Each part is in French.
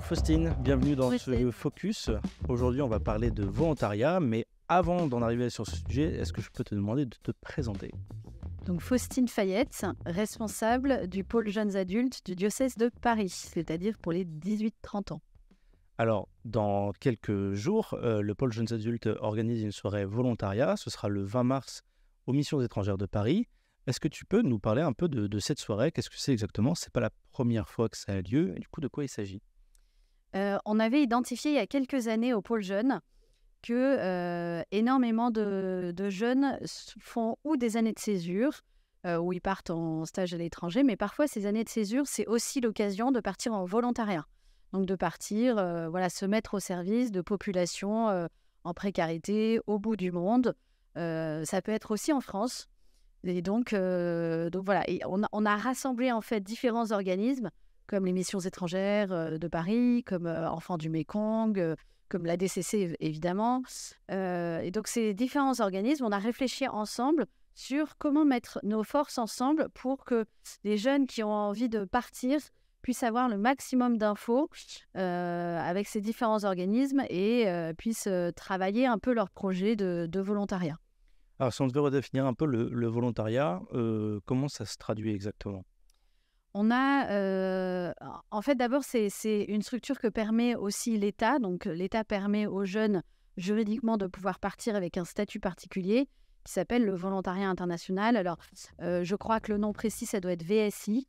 Faustine, bienvenue dans ce Focus. Aujourd'hui, on va parler de volontariat, mais avant d'en arriver sur ce sujet, est-ce que je peux te demander de te présenter donc Faustine Fayette, responsable du pôle jeunes adultes du diocèse de Paris, c'est-à-dire pour les 18-30 ans. Alors, dans quelques jours, euh, le pôle jeunes adultes organise une soirée volontariat. Ce sera le 20 mars aux missions étrangères de Paris. Est-ce que tu peux nous parler un peu de, cette soirée Qu'est-ce que c'est exactement C'est pas la première fois que ça a lieu. Et du coup, de quoi il s'agit euh, on avait identifié il y a quelques années au pôle jeune que euh, énormément de, jeunes font ou des années de césure, euh, où ils partent en stage à l'étranger, mais parfois ces années de césure, c'est aussi l'occasion de partir en volontariat. Donc de partir, euh, voilà, se mettre au service de populations en précarité au bout du monde. ça peut être aussi en France. Et donc, voilà, on, on a rassemblé en fait différents organismes comme les missions étrangères euh, de Paris, comme euh, Enfants du Mékong, euh, comme la DCC évidemment. et donc ces différents organismes, on a réfléchi ensemble sur comment mettre nos forces ensemble pour que les jeunes qui ont envie de partir puissent avoir le maximum d'infos avec ces différents organismes et puissent travailler un peu leur projet de, volontariat. Alors, si on devait redéfinir un peu le, volontariat, comment ça se traduit exactement on a, en fait, d'abord, c'est une structure que permet aussi l'État. Donc, l'État permet aux jeunes juridiquement de pouvoir partir avec un statut particulier qui s'appelle le volontariat international. Alors, je crois que le nom précis, ça doit être VSI.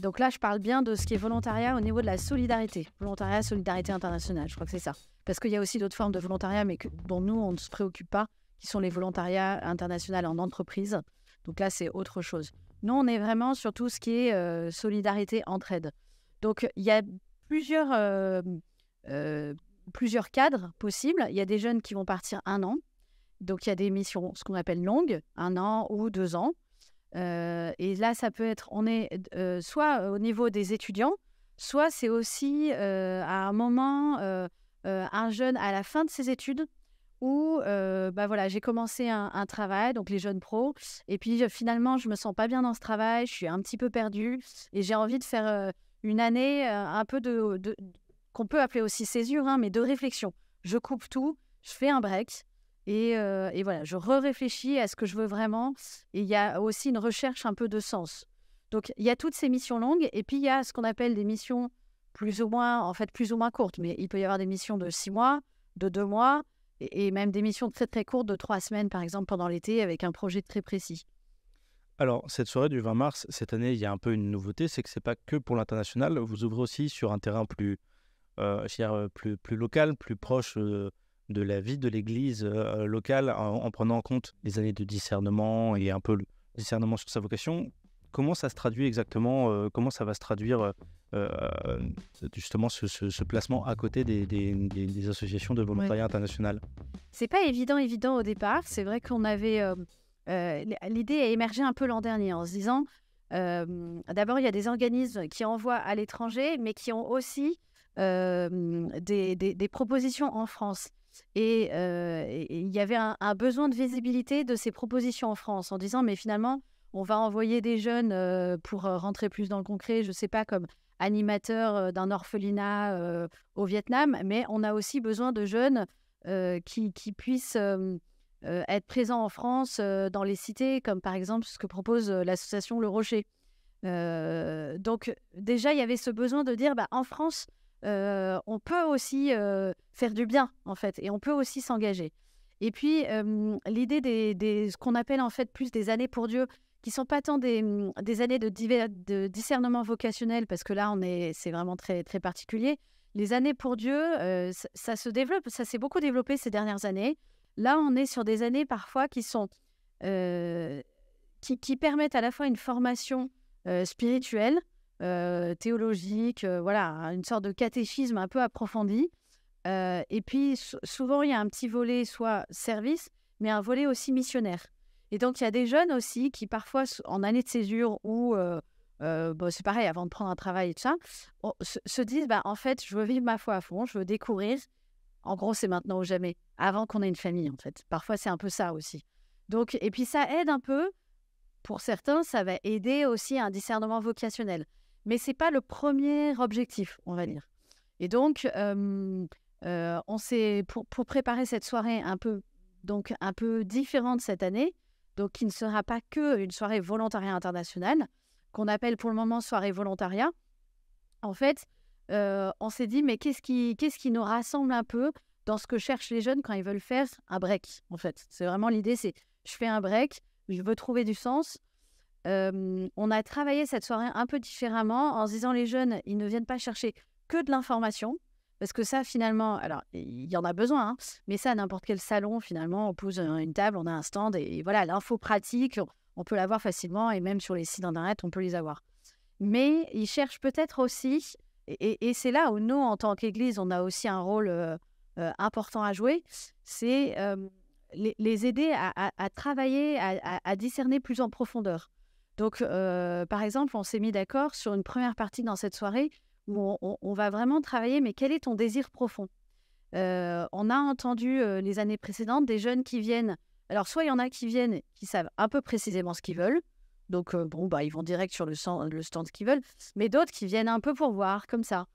donc là, je parle bien de ce qui est volontariat au niveau de la solidarité. Volontariat, solidarité internationale, je crois que c'est ça. Parce qu'il y a aussi d'autres formes de volontariat, mais dont nous, on ne se préoccupe pas, qui sont les volontariats internationaux en entreprise. Donc là, c'est autre chose. Nous, on est vraiment sur tout ce qui est solidarité euh, solidarité, entraide. Donc, il y a plusieurs, euh, euh, plusieurs cadres possibles. Il y a des jeunes qui vont partir un an. Donc, il y a des missions, ce qu'on appelle longues, un an ou deux ans. et là, ça peut être, on est soit au niveau des étudiants, soit c'est aussi à un moment, un jeune à la fin de ses études où euh, bah voilà, j'ai commencé un, travail, donc les jeunes pros, et puis euh, finalement, je me sens pas bien dans ce travail, je suis un petit peu perdue, et j'ai envie de faire euh, une année un peu de, qu'on peut appeler aussi césure, hein, mais de réflexion. Je coupe tout, je fais un break, et, voilà, je réfléchis à ce que je veux vraiment, et il y a aussi une recherche un peu de sens. Donc, il y a toutes ces missions longues, et puis il y a ce qu'on appelle des missions plus ou moins, en fait, plus ou moins courtes, mais il peut y avoir des missions de six mois, de deux mois, et, même des missions très très courtes de trois semaines, par exemple, pendant l'été, avec un projet très précis alors, cette soirée du 20 mars, cette année, il y a un peu une nouveauté, c'est que ce n'est pas que pour l'international, vous ouvrez aussi sur un terrain plus, euh, euh, plus, plus local, plus proche euh, de la vie de l'Église locale, en, prenant en compte les années de discernement et un peu le discernement sur sa vocation. Comment ça se traduit exactement euh, Comment ça va se traduire euh, euh, justement ce, placement à côté des, associations de volontariat international international C'est pas évident, évident au départ. C'est vrai qu'on avait. L'idée a émergé un peu l'an dernier en se disant D'abord, il y a des organismes qui envoient à l'étranger, mais qui ont aussi des, propositions en France. Et, il y avait un, besoin de visibilité de ces propositions en France en disant, mais finalement, on va envoyer des jeunes euh, pour euh, rentrer plus dans le concret, je ne sais pas, comme animateur euh, d'un orphelinat au Vietnam, mais on a aussi besoin de jeunes qui, puissent être présents en France dans les cités, comme par exemple ce que propose l'association Le Rocher. donc déjà, il y avait ce besoin de dire, bah, en France, on peut aussi faire du bien, en fait, et on peut aussi s'engager. Et puis, l'idée de ce qu'on appelle en fait plus des années pour Dieu, qui sont pas tant des, mmh, années de, de, discernement vocationnel, parce que là, on est, c'est vraiment très, très particulier. Les années pour Dieu, euh, ça, se développe, ça s'est beaucoup développé ces dernières années. Là, on est sur des années parfois qui sont euh, qui, permettent à la fois une formation euh, spirituelle, théologique, voilà, une sorte de catéchisme un peu approfondi. et puis, souvent, il y a un petit volet soit service, mais un volet aussi missionnaire. Et donc, il y a des jeunes aussi qui, parfois, en année de césure ou, euh, euh, bon, c'est pareil, avant de prendre un travail et tout ça, se, disent, bah, en fait, je veux vivre ma foi à fond, je veux découvrir. En gros, c'est maintenant ou jamais, avant qu'on ait une famille, en fait. Parfois, c'est un peu ça aussi. Donc, et puis, ça aide un peu. Pour certains, ça va aider aussi à un discernement vocationnel. Mais ce n'est pas le premier objectif, on va dire. Et donc, euh, on s'est, pour, pour préparer cette soirée un peu, donc un peu différente cette année, donc qui ne sera pas que une soirée volontariat internationale, qu'on appelle pour le moment soirée volontariat. En fait, euh, on s'est dit, mais qu'est-ce qui, qu'est-ce qui nous rassemble un peu dans ce que cherchent les jeunes quand ils veulent faire un break, en fait C'est vraiment l'idée, c'est je fais un break, je veux trouver du sens. Euh, on a travaillé cette soirée un peu différemment en se disant, les jeunes, ils ne viennent pas chercher que de l'information, parce que ça, finalement, alors il y en a besoin, hein, mais ça, n'importe quel salon, finalement, on pose une table, on a un stand, et, voilà, l'info pratique, on peut l'avoir facilement, et même sur les sites internet, on peut les avoir. Mais ils cherchent peut-être aussi, et, c'est là où nous, en tant qu'Église, on a aussi un rôle important à jouer, c'est les, aider à, travailler, à, discerner plus en profondeur. Donc, par exemple, on s'est mis d'accord sur une première partie dans cette soirée où on, va vraiment travailler, mais quel est ton désir profond euh, On a entendu euh, les années précédentes des jeunes qui viennent. Alors, soit il y en a qui viennent, qui savent un peu précisément ce qu'ils veulent. Donc, euh, bon, bah, ils vont direct sur le, stand, le stand qu'ils veulent. Mais d'autres qui viennent un peu pour voir, comme ça.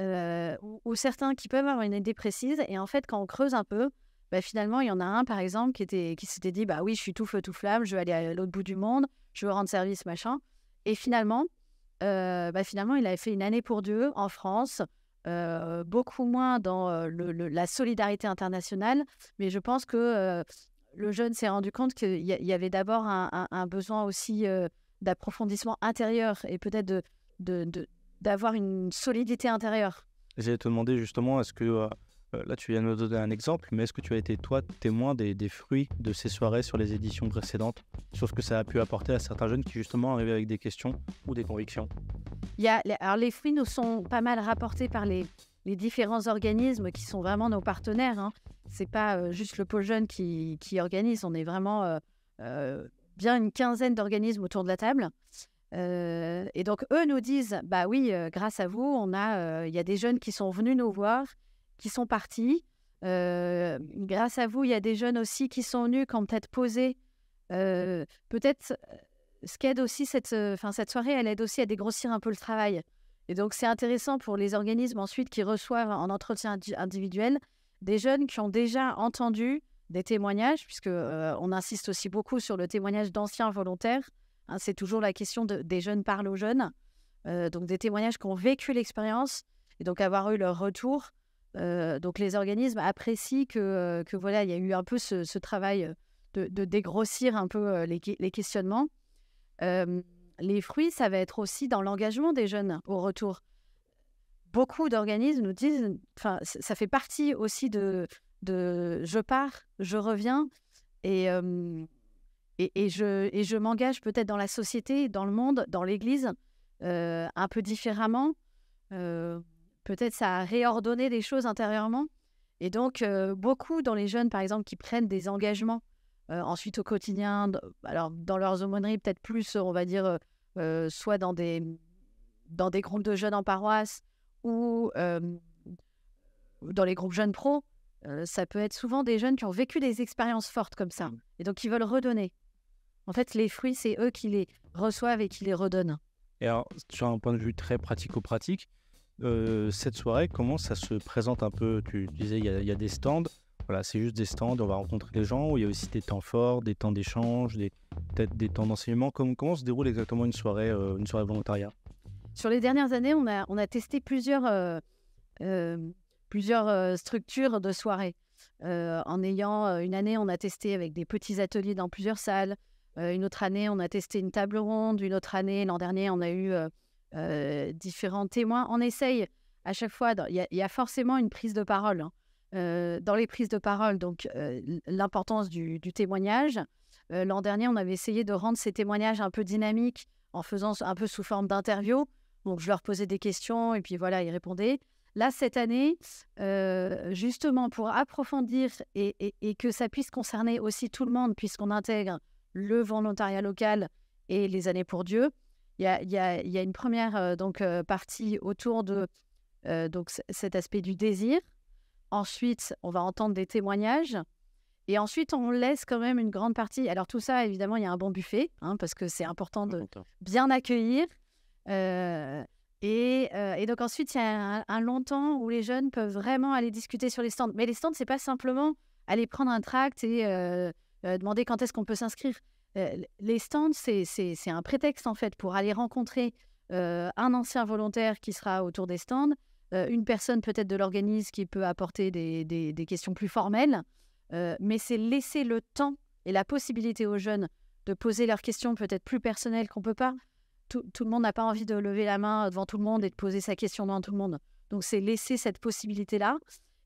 Ou, certains qui peuvent avoir une idée précise. Et en fait, quand on creuse un peu, bah, finalement, il y en a un, par exemple, qui, était, qui s'était dit, bah oui, je suis tout feu, tout flamme, je vais aller à l'autre bout du monde, je veux rendre service, machin. Et finalement, euh, bah, finalement, il avait fait une année pour Dieu en France. Euh, beaucoup moins dans euh, la solidarité internationale, mais je pense que le jeune s'est rendu compte qu'il y, avait d'abord un, besoin aussi d'approfondissement intérieur et peut-être de, d'avoir une solidité intérieure. J'allais te demander justement, est-ce que euh, là, tu viens de nous donner un exemple, mais est-ce que tu as été, toi, témoin des, fruits de ces soirées sur les éditions précédentes Sur ce que ça a pu apporter à certains jeunes qui, justement, arrivaient avec des questions ou des convictions Il y a, les fruits nous sont pas mal rapportés par les, différents organismes qui sont vraiment nos partenaires. Hein. C'est pas euh, juste le pôle jeune qui, organise, on est vraiment euh, bien une quinzaine d'organismes autour de la table. et donc eux nous disent, bah oui, grâce à vous, il y a des jeunes qui sont venus nous voir qui sont partis. Euh, grâce à vous, il y a des jeunes aussi qui sont venus, qui ont peut-être posé. Euh, peut-être euh, ce qu'aide aussi cette, fin. cette soirée, elle aide aussi à dégrossir un peu le travail. Et donc, c'est intéressant pour les organismes ensuite qui reçoivent en entretien individuel des jeunes qui ont déjà entendu des témoignages, puisque on insiste aussi beaucoup sur le témoignage d'anciens volontaires. Hein, c'est toujours la question de, des jeunes parlent aux jeunes. donc des témoignages qui ont vécu l'expérience et donc avoir eu leur retour donc les organismes apprécient que, que voilà, il y a eu un peu ce, travail de, dégrossir un peu les, questionnements. les fruits, ça va être aussi dans l'engagement des jeunes au retour. Beaucoup d'organismes nous disent, enfin, ça fait partie aussi de, de je pars, je reviens et, et, je, et je m'engage peut-être dans la société, dans le monde, dans l'Église, un peu différemment peut-être ça a réordonné des choses intérieurement. Et donc, euh, beaucoup dans les jeunes, par exemple, qui prennent des engagements euh, ensuite au quotidien, alors dans leurs aumôneries, peut-être plus, on va dire, euh, soit dans des, dans des groupes de jeunes en paroisse ou dans les groupes jeunes pro, ça peut être souvent des jeunes qui ont vécu des expériences fortes comme ça mm. et donc qui veulent redonner. En fait, les fruits, c'est eux qui les reçoivent et qui les redonnent. Et alors, sur un point de vue très pratico-pratique, euh, cette soirée, comment ça se présente un peu Tu disais, il y, a des stands. Voilà, c'est juste des stands, on va rencontrer des gens, où il y a aussi des temps forts, des temps d'échange, des, peut-être des temps d'enseignement. Comment, se déroule exactement une soirée, euh, une soirée volontariat Sur les dernières années, on a, on a testé plusieurs, euh, plusieurs structures de soirées. en ayant une année, on a testé avec des petits ateliers dans plusieurs salles. une autre année, on a testé une table ronde. Une autre année, l'an dernier, on a eu euh, différents témoins. On essaye à chaque fois, il y, a forcément une prise de parole hein. euh, dans les prises de parole, donc euh, l'importance du, témoignage. L'an dernier, on avait essayé de rendre ces témoignages un peu dynamiques en faisant un peu sous forme d'interview. Donc je leur posais des questions et puis voilà, ils répondaient. Là, cette année, justement pour approfondir et, et, que ça puisse concerner aussi tout le monde, puisqu'on intègre le volontariat local et les années pour Dieu, il y a, une première euh, donc, euh, partie autour de euh, donc, cet aspect du désir. Ensuite, on va entendre des témoignages. Et ensuite, on laisse quand même une grande partie. Alors tout ça, évidemment, il y a un bon buffet, hein, parce que c'est important de bien accueillir. et, donc ensuite, il y a un, long temps où les jeunes peuvent vraiment aller discuter sur les stands. Mais les stands, c'est pas simplement aller prendre un tract et demander quand est-ce qu'on peut s'inscrire les stands, c'est un prétexte en fait pour aller rencontrer un ancien volontaire qui sera autour des stands, une personne peut-être de l'organisme qui peut apporter des, questions plus formelles, mais c'est laisser le temps et la possibilité aux jeunes de poser leurs questions peut-être plus personnelles qu'on ne peut pas. Tout, le monde n'a pas envie de lever la main devant tout le monde et de poser sa question devant tout le monde. Donc c'est laisser cette possibilité-là.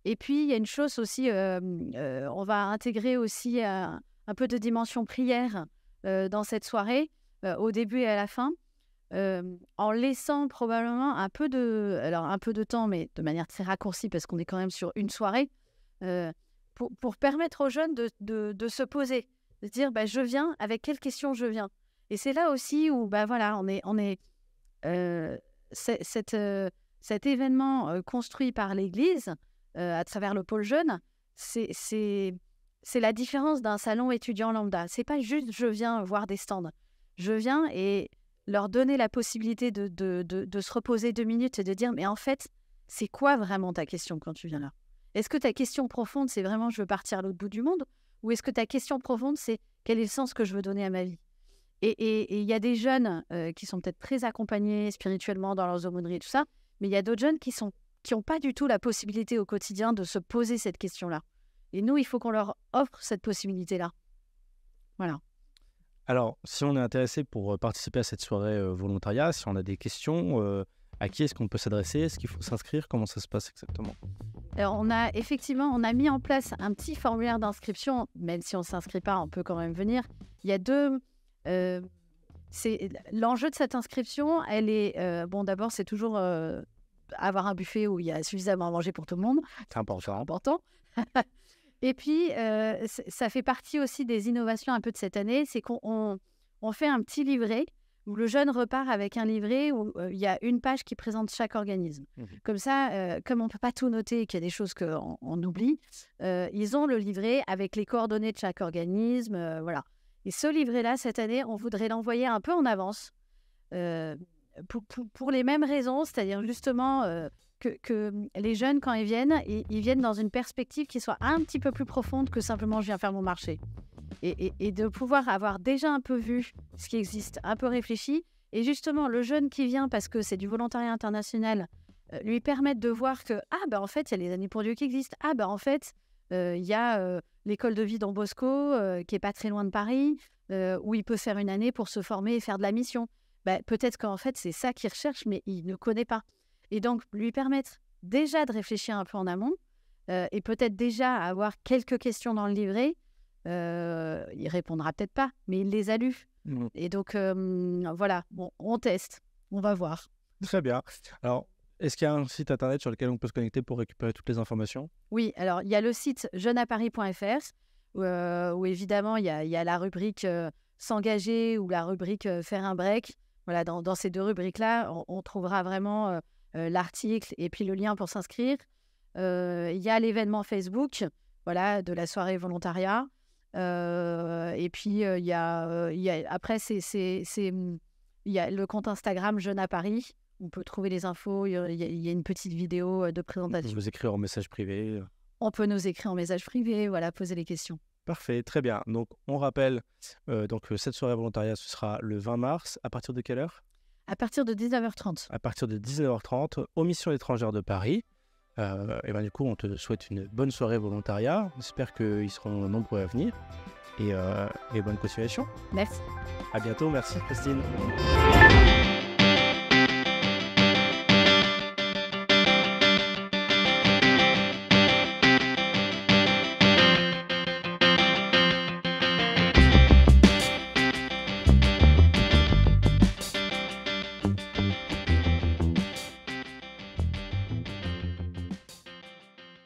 Et puis il y a une chose aussi, on va intégrer aussi un peu de dimension prière euh, dans cette soirée, euh, au début et à la fin, euh, en laissant probablement un peu de, alors un peu de temps, mais de manière très raccourcie parce qu'on est quand même sur une soirée, pour, permettre aux jeunes de, de, se poser, de se dire bah, je viens, avec quelles questions je viens. Et c'est là aussi où bah, voilà, on est, on est, cette, cet événement construit par l'Église à travers le pôle jeune, c'est c'est la différence d'un salon étudiant lambda. C'est pas juste je viens voir des stands. Je viens et leur donner la possibilité de, se reposer deux minutes et de dire mais en fait, c'est quoi vraiment ta question quand tu viens là Est-ce que ta question profonde, c'est vraiment je veux partir à l'autre bout du monde Ou est-ce que ta question profonde, c'est quel est le sens que je veux donner à ma vie Et il y a des jeunes euh, qui sont peut-être très accompagnés spirituellement dans leurs aumôneries et tout ça, mais il y a d'autres jeunes qui sont qui n'ont pas du tout la possibilité au quotidien de se poser cette question-là. Et nous, il faut qu'on leur offre cette possibilité-là. Voilà. Alors, si on est intéressé pour euh, participer à cette soirée euh, volontariat, si on a des questions, euh, à qui est-ce qu'on peut s'adresser Est-ce qu'il faut s'inscrire Comment ça se passe exactement Alors, on a effectivement, on a mis en place un petit formulaire d'inscription. Même si on ne s'inscrit pas, on peut quand même venir. Il y a deux... c'est l'enjeu de cette inscription. Elle est bon. D'abord, c'est toujours avoir un buffet où il y a suffisamment à manger pour tout le monde. C'est important. important. Et puis, euh, ça fait partie aussi des innovations un peu de cette année, c'est qu'on on, fait un petit livret où le jeune repart avec un livret où euh, il y a une page qui présente chaque organisme. Mmh comme ça, euh, comme on ne peut pas tout noter et qu'il y a des choses qu'on on oublie, ils ont le livret avec les coordonnées de chaque organisme. voilà. Et ce livret-là, cette année, on voudrait l'envoyer un peu en avance pour, pour, les mêmes raisons, c'est-à-dire justement que, hum, les jeunes, quand ils viennent, ils, viennent dans une perspective qui soit un petit peu plus profonde que simplement je viens faire mon marché. Et, de pouvoir avoir déjà un peu vu ce qui existe, un peu réfléchi. Et justement, le jeune qui vient, parce que c'est du volontariat international, euh, lui permettre de voir que, ah ben bah, en fait, il y a les années pour Dieu qui existent. Ah ben bah, en fait, euh, il y a euh, l'école de vie dans Bosco, qui est pas très loin de Paris, où il peut faire une année pour se former et faire de la mission. Bah, peut-être qu'en fait, c'est ça qu'il recherche, mais il ne connaît pas. Et donc, lui permettre déjà de réfléchir un peu en amont euh, et peut-être déjà avoir quelques questions dans le livret. Euh, il répondra peut-être pas, mais il les a lues. Mmh. Et donc, euh, voilà, bon, on teste, on va voir. Très bien. Alors, est-ce qu'il y a un site internet sur lequel on peut se connecter pour récupérer toutes les informations Oui, alors il y a le site jeuneaparis.fr où, euh, où, évidemment il y, a, la rubrique s'engager ou la rubrique faire un break. Voilà, dans, ces deux rubriques-là, on, on, trouvera vraiment euh, l'article et puis le lien pour s'inscrire. Euh, il y a l'événement Facebook, voilà, de la soirée volontariat. Euh, et puis il y, a, après c'est hum, il y a le compte Instagram Jeune à Paris. On peut trouver les infos. Il y, a, une petite vidéo de présentation. On peut nous écrire en message privé. On peut nous écrire en message privé, voilà, poser les questions. Parfait, très bien. Donc, on rappelle, donc cette soirée volontariat, ce sera le 20 mars. À partir de quelle heure à partir de 19h30. À partir de 19h30, aux missions étrangères de Paris. Euh, et ben du coup, on te souhaite une bonne soirée volontariat. J'espère qu'ils seront nombreux à venir. Et, euh, et bonne continuation. Merci. À bientôt. Merci, Christine.